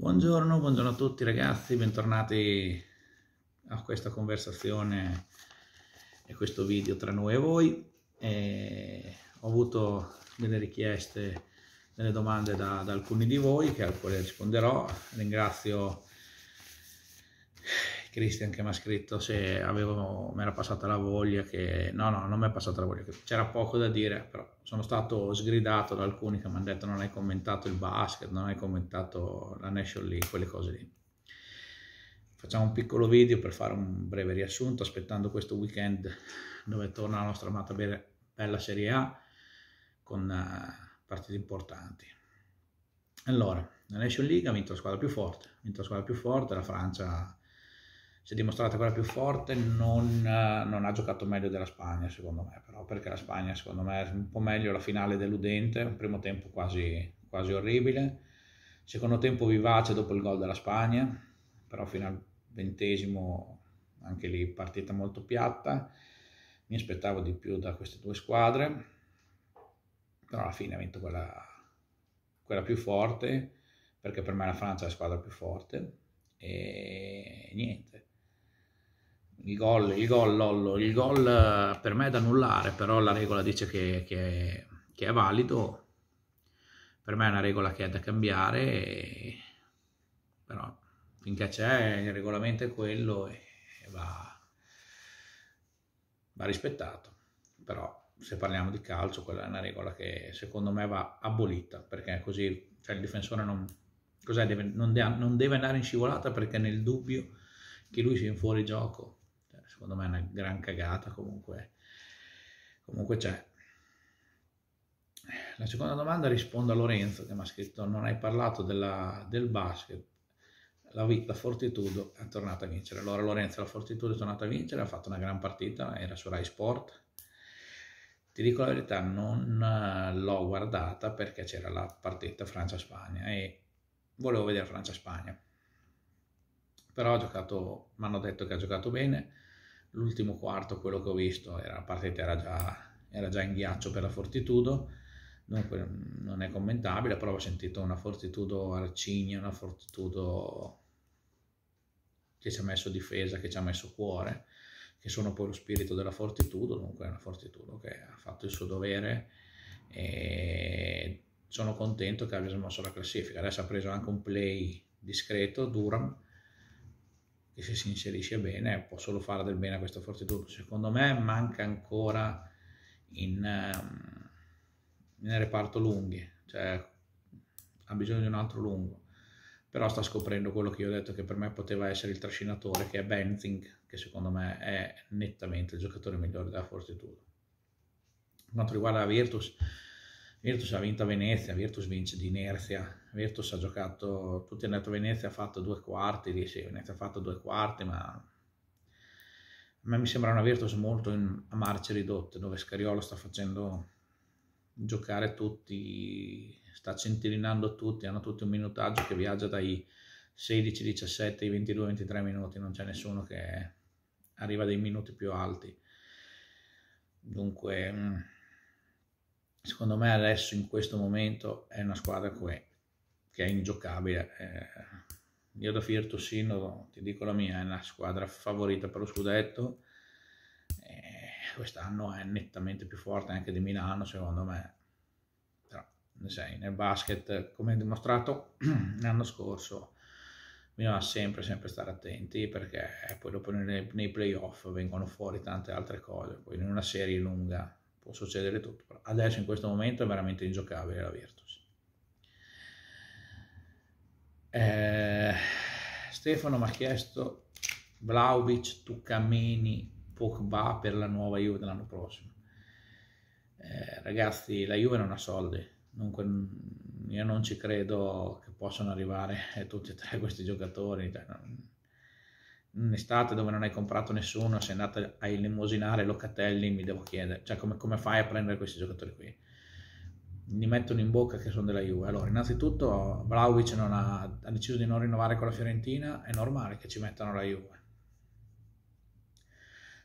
Buongiorno, buongiorno a tutti ragazzi, bentornati a questa conversazione e questo video tra noi e voi. E ho avuto delle richieste, delle domande da, da, alcuni di voi che al quale risponderò. Ringrazio Christian che mi ha scritto se avevo, mi era passata la voglia, che no, no, non mi è passata la voglia, c'era poco da dire, però sono stato sgridato da alcuni che mi hanno detto non hai commentato il basket, non hai commentato la National League, quelle cose lì. Facciamo un piccolo video per fare un breve riassunto, aspettando questo weekend dove torna la nostra amata bella Serie A con eh, partite importanti. Allora, la National League ha vinto la squadra più forte, ha vinto la squadra più forte, la Francia si è dimostrata quella più forte, non, eh, non, ha giocato meglio della Spagna secondo me, però perché la Spagna secondo me è un po' meglio la finale deludente, un primo tempo quasi, quasi orribile, secondo tempo vivace dopo il gol della Spagna, però fino al ventesimo anche lì partita molto piatta, mi aspettavo di più da queste due squadre, però alla fine ha vinto quella, quella più forte, perché per me la Francia è la squadra più forte e niente il gol, il gol, Lollo, il gol eh, per me è da annullare, però la regola dice che, che, che, è valido, per me è una regola che è da cambiare, e... però finché c'è il regolamento è quello e va, va rispettato, però se parliamo di calcio quella è una regola che secondo me va abolita, perché così cioè il difensore non, deve, non, de- non deve andare in scivolata perché nel dubbio che lui sia in fuori gioco secondo me è una gran cagata comunque, comunque c'è. La seconda domanda rispondo a Lorenzo che mi ha scritto non hai parlato della, del basket, la, la Fortitudo è tornata a vincere. Allora Lorenzo la Fortitudo è tornata a vincere, ha fatto una gran partita, era su Rai Sport. Ti dico la verità, non eh, l'ho guardata perché c'era la partita Francia-Spagna e volevo vedere Francia-Spagna. Però ha giocato, mi hanno detto che ha giocato bene, l'ultimo quarto, quello che ho visto, era, la partita era già, era già in ghiaccio per la Fortitudo, dunque non è commentabile, però ho sentito una Fortitudo arcigna, una Fortitudo che ci ha messo difesa, che ci ha messo cuore, che sono poi lo spirito della Fortitudo, dunque è una Fortitudo che ha fatto il suo dovere e sono contento che abbia smosso la classifica. Adesso ha preso anche un play discreto, Durham, che se si inserisce bene può solo fare del bene a questo Fortitudo. Secondo me manca ancora in, ehm, nel reparto lunghi, cioè ha bisogno di un altro lungo, però sta scoprendo quello che io ho detto che per me poteva essere il trascinatore, che è Benzing, che secondo me è nettamente il giocatore migliore della Fortitudo. Per quanto riguarda la Virtus, Virtus ha vinto a Venezia, Virtus vince di inerzia, Virtus ha giocato, tutti hanno detto Venezia ha fatto due quarti, dice Venezia ha fatto due quarti, ma a me mi sembra una Virtus molto in, a marce ridotte, dove Scariolo sta facendo giocare tutti, sta centellinando tutti, hanno tutti un minutaggio che viaggia dai 16, 17, 22, 23 minuti, non c'è nessuno che arriva dei minuti più alti. Dunque mm, secondo me adesso in questo momento è una squadra che, che è ingiocabile. Eh, io da Fir Tossino, ti dico la mia, è una squadra favorita per lo scudetto. Eh, Quest'anno è nettamente più forte anche di Milano, secondo me. Però, sai, nel basket, come dimostrato l'anno scorso, bisogna sempre, sempre stare attenti perché poi dopo nei, nei playoff vengono fuori tante altre cose. Poi in una serie lunga può succedere tutto. Però adesso in questo momento è veramente ingiocabile la Virtus. Eh, Stefano mi ha chiesto Vlaovic, Tuccameni, Pogba per la nuova Juve dell'anno prossimo. Eh, ragazzi, la Juve non ha soldi, dunque mm, io non ci credo che possano arrivare eh, tutti e tre questi giocatori. Cioè, non, in estate dove non hai comprato nessuno, sei andato a elemosinare Locatelli, mi devo chiedere, cioè come, come fai a prendere questi giocatori qui? Mi mettono in bocca che sono della Juve. Allora, innanzitutto Vlaovic ha, ha, deciso di non rinnovare con la Fiorentina, è normale che ci mettano la Juve.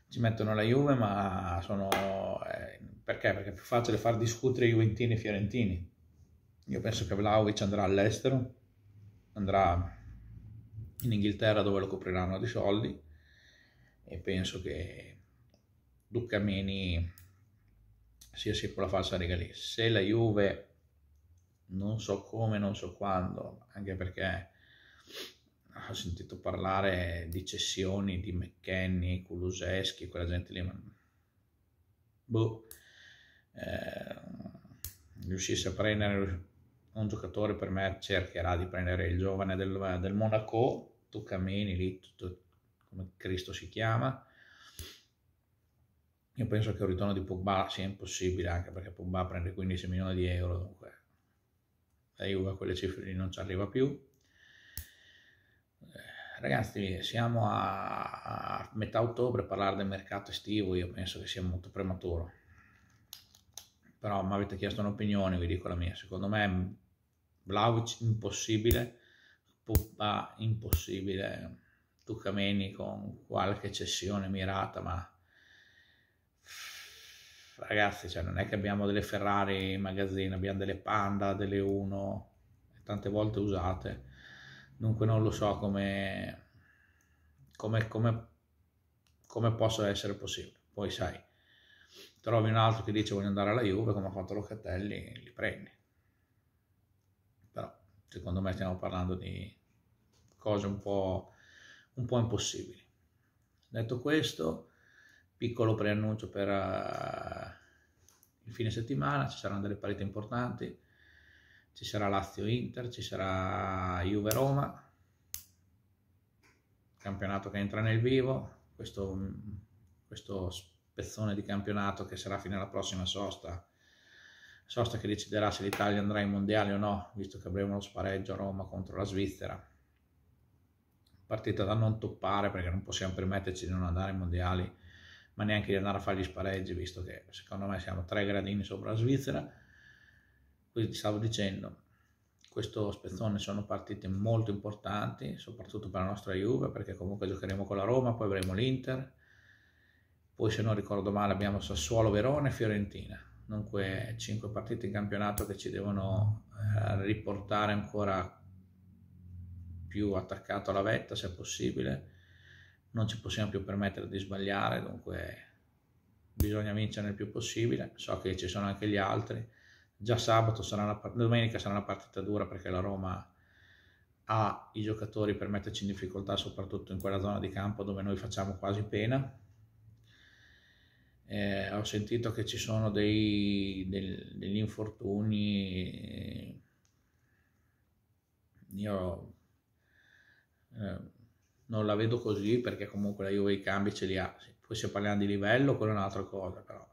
Ci mettono la Juve, ma sono... Eh, perché? Perché è più facile far discutere Juventini e Fiorentini. Io penso che Vlaovic andrà all'estero, andrà in Inghilterra dove lo copriranno di soldi e penso che Duca Mini sia sempre la falsa riga lì. Se la Juve non so come, non so quando, anche perché ho sentito parlare di cessioni di McKenny, Kuluseschi, quella gente lì, ma boh, eh, riuscisse a prendere un giocatore per me cercherà di prendere il giovane del, del Monaco cammini lì, tutto, come Cristo si chiama. Io penso che un ritorno di Pogba sia impossibile, anche perché Pogba prende 15 milioni di euro, dunque la Juve a quelle cifre non ci arriva più. Eh, ragazzi, siamo a metà ottobre, parlare del mercato estivo io penso che sia molto prematuro. Però mi avete chiesto un'opinione, vi dico la mia. Secondo me Vlaovic impossibile, puppa impossibile. tu cammini con qualche cessione mirata, ma ragazzi, cioè, non è che abbiamo delle Ferrari in magazzino, abbiamo delle Panda, delle Uno, tante volte usate. Dunque non lo so come, come, come, come possa essere possibile. Poi sai, trovi un altro che dice voglio andare alla Juve, come ha fatto Locatelli, li prendi secondo me stiamo parlando di cose un po', un po impossibili. Detto questo, piccolo preannuncio per uh, il fine settimana, ci saranno delle partite importanti, ci sarà Lazio-Inter, ci sarà Juve-Roma, campionato che entra nel vivo, questo, questo spezzone di campionato che sarà fino alla prossima sosta sosta che deciderà se l'Italia andrà in mondiale o no, visto che avremo lo spareggio a Roma contro la Svizzera. Partita da non toppare perché non possiamo permetterci di non andare ai mondiali, ma neanche di andare a fare gli spareggi, visto che secondo me siamo tre gradini sopra la Svizzera. Quindi stavo dicendo, questo spezzone sono partite molto importanti, soprattutto per la nostra Juve, perché comunque giocheremo con la Roma, poi avremo l'Inter, poi se non ricordo male abbiamo Sassuolo, Verona e Fiorentina dunque 5 partite in campionato che ci devono eh, riportare ancora più attaccato alla vetta se possibile non ci possiamo più permettere di sbagliare dunque bisogna vincere il più possibile so che ci sono anche gli altri già sabato sarà una domenica sarà una partita dura perché la Roma ha i giocatori per metterci in difficoltà soprattutto in quella zona di campo dove noi facciamo quasi pena eh, ho sentito che ci sono dei, del, degli infortuni, eh, io eh, non la vedo così perché comunque la Juve i cambi ce li ha, poi se parliamo di livello quella è un'altra cosa però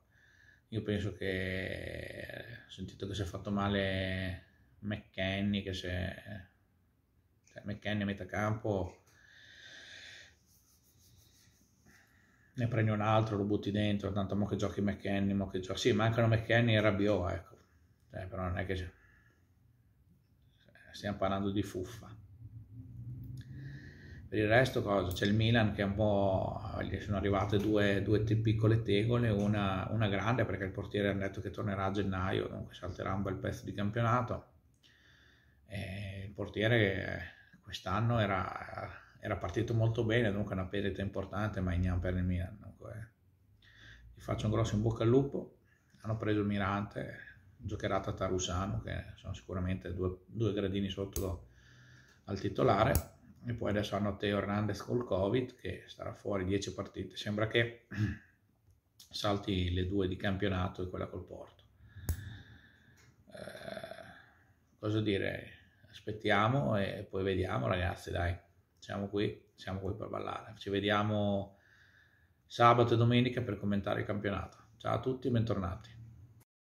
io penso che ho sentito che si è fatto male McKenny che se cioè McKenny a metà campo ne prendi un altro, lo butti dentro, tanto mo che giochi McKenny, mo che giochi... Sì, mancano McKenny e Rabiot, ecco. Eh, però non è che... Eh, stiamo parlando di fuffa. Per il resto cosa? C'è il Milan che è un po'... gli sono arrivate due, due piccole tegole, una, una grande perché il portiere ha detto che tornerà a gennaio, dunque salterà un bel pezzo di campionato. E il portiere eh, quest'anno era era partito molto bene, dunque una perdita importante, ma in per il Milan. Dunque, eh. gli faccio un grosso in bocca al lupo. Hanno preso il Mirante, giocherà Tatarusano, che sono sicuramente due, due gradini sotto al titolare. E poi adesso hanno Teo Hernandez col Covid, che starà fuori 10 partite. Sembra che salti le due di campionato e quella col Porto. Eh, cosa dire? Aspettiamo e poi vediamo, ragazzi, dai siamo qui, siamo qui per ballare. Ci vediamo sabato e domenica per commentare il campionato. Ciao a tutti bentornati.